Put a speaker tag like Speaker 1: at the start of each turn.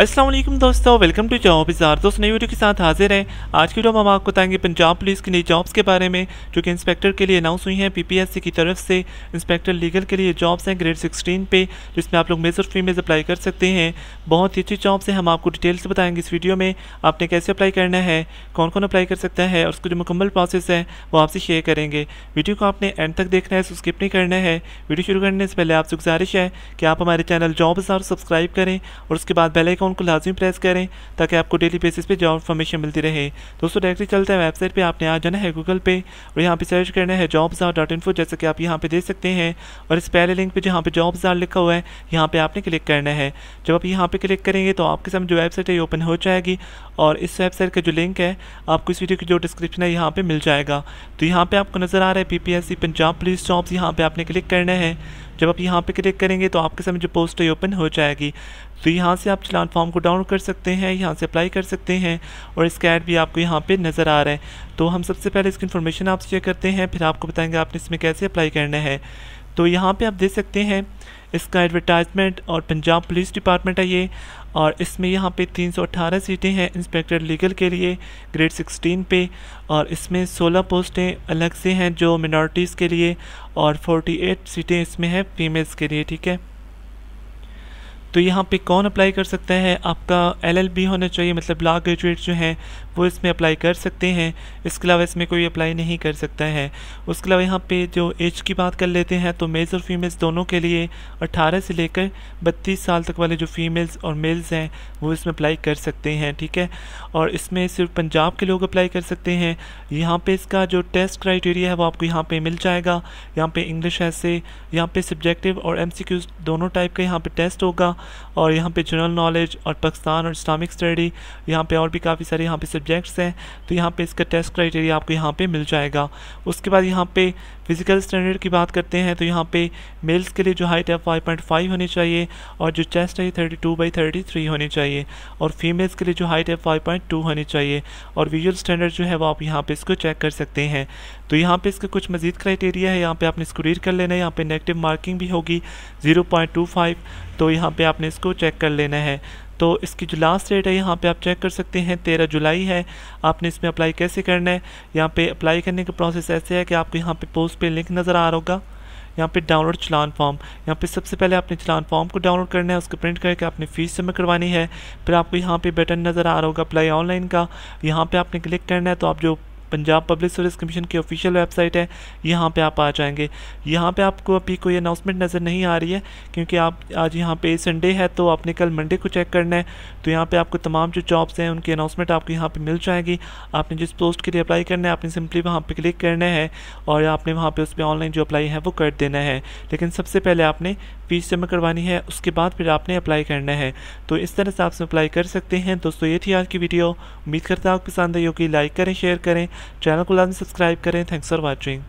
Speaker 1: असलम दोस्तों welcome to job इजार दोस्त नई वीडियो के साथ हाजिर हैं आज की वीडियो हम आपको बताएंगे पंजाब पुलिस की नई जॉब्स के बारे में जो कि इंस्पेक्टर के लिए अनाउंस हुई हैं पीपीएससी की तरफ से इंस्पेक्टर लीगल के लिए जॉब्स हैं ग्रेड 16 पे जिसमें आप लोग मेजर फीमेज अप्लाई कर सकते हैं बहुत ही अच्छी जॉब्स हैं हम आपको डिटेल से बताएंगे इस वीडियो में आपने कैसे अप्लाई करना है कौन कौन अप्लाई कर सकता है और उसका जो मुकम्मल प्रोसेस है वो आपसे शेयर करेंगे वीडियो को आपने एंड तक देखना है स्किप नहीं करना है वीडियो शुरू करने से पहले आपसे गुजारिश है कि आप हमारे चैनल जॉब इजार सब्सक्राइब करें और उसके बाद बेलाइकॉन आइकॉन को लाजमी प्रेस करें ताकि आपको डेली बेसिस पे जॉब इन्फॉर्मेशन मिलती रहे दोस्तों डायरेक्टली चलते हैं वेबसाइट पे आपने आ जाना है गूगल पे और यहाँ पे सर्च करना है जॉब्स डॉट इन्फो जैसे कि आप यहाँ पे देख सकते हैं और इस पहले लिंक पे जहाँ पे जॉब्स आर लिखा हुआ है यहाँ पे आपने क्लिक करना है जब आप यहाँ पे क्लिक करेंगे तो आपके सामने जो वेबसाइट है ये ओपन हो जाएगी और इस वेबसाइट का जो लिंक है आपको इस वीडियो की जो डिस्क्रिप्शन है यहाँ पर मिल जाएगा तो यहाँ पर आपको नज़र आ रहा है सी पंजाब पुलिस जॉब्स यहाँ पे आपने क्लिक करना है जब आप यहाँ पे क्लिक करेंगे तो आपके सामने जो पोस्ट है ओपन हो जाएगी तो यहाँ से आप चलान फॉर्म को डाउनलोड कर सकते हैं यहाँ से अप्लाई कर सकते हैं और इसका ऐड भी आपको यहाँ पे नज़र आ रहा है तो हम सबसे पहले इसकी इन्फॉर्मेशन आप चेक करते हैं फिर आपको बताएंगे आपने इसमें कैसे अप्लाई करना है तो यहाँ पर आप देख सकते हैं इसका एडवर्टाइजमेंट और पंजाब पुलिस डिपार्टमेंट है ये और इसमें यहाँ पे 318 सीटें हैं इंस्पेक्टर लीगल के लिए ग्रेड 16 पे और इसमें 16 पोस्टें अलग से हैं जो मिनॉरिटीज़ के लिए और 48 सीटें इसमें हैं फीमेल्स के लिए ठीक है तो यहाँ पे कौन अप्लाई कर सकता है आपका एलएलबी होना चाहिए मतलब लॉ ग्रेजुएट जो हैं वो इसमें अप्लाई कर सकते हैं इसके अलावा इसमें कोई अप्लाई नहीं कर सकता है उसके अलावा यहाँ पे जो एज की बात कर लेते हैं तो मेल्स और फीमेल्स दोनों के लिए 18 से लेकर 32 साल तक वाले जो फीमेल्स और मेल्स हैं वो इसमें अप्लाई कर सकते हैं ठीक है और इसमें सिर्फ पंजाब के लोग अप्लाई कर सकते हैं यहाँ पर इसका जो टेस्ट क्राइटेरिया है वो आपको यहाँ पर मिल जाएगा यहाँ पर इंग्लिश ऐसे यहाँ पर सब्जेक्टिव और एम दोनों टाइप का यहाँ पर टेस्ट होगा और यहाँ पे जनरल नॉलेज और पाकिस्तान और इस्लामिक स्टडी यहाँ पे और भी काफ़ी सारे यहाँ पे सब्जेक्ट्स हैं तो यहाँ पे इसका टेस्ट क्राइटेरिया आपको यहाँ पे मिल जाएगा उसके बाद यहाँ पे फिज़िकल स्टैंडर्ड की बात करते हैं तो यहाँ पे मेल्स के लिए जो हाइट है फाइव होनी चाहिए और जो चेस्ट है thirty two by thirty three होनी चाहिए और फीमेल्स के लिए जो हाइट है टू होनी चाहिए और विजुअल स्टैंडर्ड जो है वो आप यहाँ पर इसको चेक कर सकते हैं तो यहाँ पर इसका कुछ मजीद क्राइटेरिया है यहाँ पर आपने इसको रीड कर लेना है यहाँ पर नेगेटिव मार्किंग भी होगी जीरो तो यहाँ पर आप आपने इसको चेक कर लेना है तो इसकी जो लास्ट डेट है यहाँ पे आप चेक कर सकते हैं तेरह जुलाई है आपने इसमें अप्लाई कैसे करना है यहाँ पे अप्लाई करने का प्रोसेस ऐसे है कि आपको यहाँ पे पोस्ट पे लिंक नज़र आ रहा होगा यहाँ पे डाउनलोड चलान फॉर्म यहाँ पे सबसे पहले आपने चलान फॉर्म को डाउनलोड करना है उसको प्रिंट करके आपने फ़ीस जमा करवानी है फिर आपको यहाँ पे बटन नज़र आ रहा होगा अप्लाई ऑनलाइन का यहाँ पे आपने क्लिक करना है तो आप जो पंजाब पब्लिक सर्विस कमीशन की ऑफिशियल वेबसाइट है यहाँ पे आप आ जाएंगे यहाँ पे आपको अभी कोई अनाउंसमेंट नज़र नहीं आ रही है क्योंकि आप आज यहाँ पे संडे है तो आपने कल मंडे को चेक करना है तो यहाँ पे आपको तमाम जो जॉब्स हैं उनकी अनाउंसमेंट आपको यहाँ पे मिल जाएगी आपने जिस पोस्ट के लिए अप्लाई करना है आपने सिंपली वहाँ पर क्लिक करना है और आपने वहाँ पर उस पर ऑनलाइन जो अप्लाई है वो कर देना है लेकिन सबसे पहले आपने फीस जमा करवानी है उसके बाद फिर आपने अप्लाई करना है तो इस तरह से आप अप्लाई कर सकते हैं दोस्तों ये थी आज की वीडियो उम्मीद करता हूँ पसंद आई होगी लाइक करें शेयर करें चैनल को लाइन सब्सक्राइब करें थैंक्स फॉर वॉचिंग